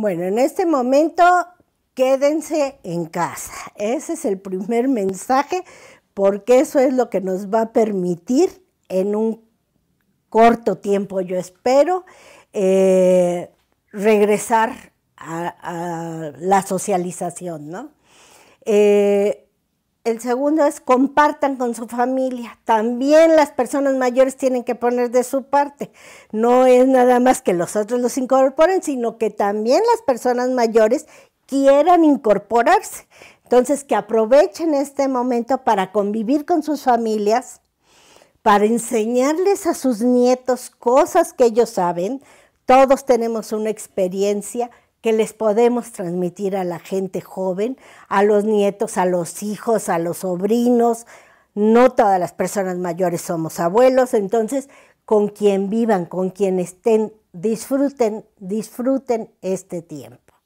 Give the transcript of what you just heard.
Bueno, en este momento quédense en casa. Ese es el primer mensaje porque eso es lo que nos va a permitir en un corto tiempo, yo espero, eh, regresar a, la socialización, ¿no? Eh, el segundo es compartan con su familia. También las personas mayores tienen que poner de su parte. No es nada más que los otros los incorporen, sino que también las personas mayores quieran incorporarse. Entonces, que aprovechen este momento para convivir con sus familias, para enseñarles a sus nietos cosas que ellos saben. Todos tenemos una experiencia que les podemos transmitir a la gente joven, a los nietos, a los hijos, a los sobrinos. No todas las personas mayores somos abuelos, entonces con quien vivan, con quien estén, disfruten, disfruten este tiempo.